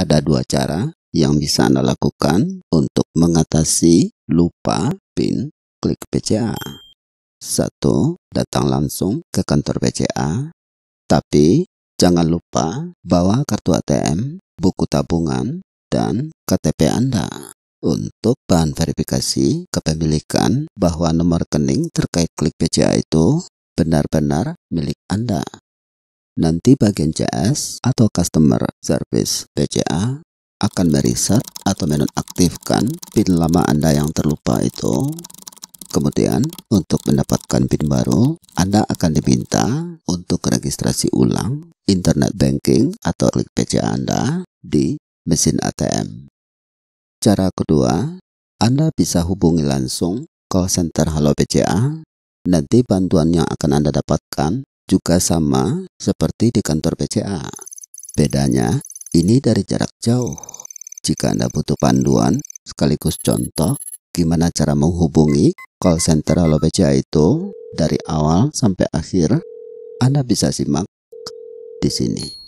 ada dua cara yang bisa Anda lakukan untuk mengatasi lupa PIN klik BCA. Satu, datang langsung ke kantor BCA, tapi jangan lupa bawa kartu ATM, buku tabungan, dan KTP Anda. Untuk bahan verifikasi kepemilikan bahwa nomor rekening terkait klik BCA itu benar-benar milik Anda. Nanti bagian CS atau Customer Service BCA akan meriset atau menonaktifkan PIN lama Anda yang terlupa itu. Kemudian, untuk mendapatkan PIN baru, Anda akan diminta untuk registrasi ulang internet banking atau klik BCA Anda di mesin ATM. Cara kedua, Anda bisa hubungi langsung call center Halo BCA. Nanti bantuan yang akan Anda dapatkan juga sama seperti di kantor BCA. Bedanya, ini dari jarak jauh. Jika Anda butuh panduan sekaligus contoh gimana cara menghubungi call center Halo BCA itu dari awal sampai akhir, Anda bisa simak di sini.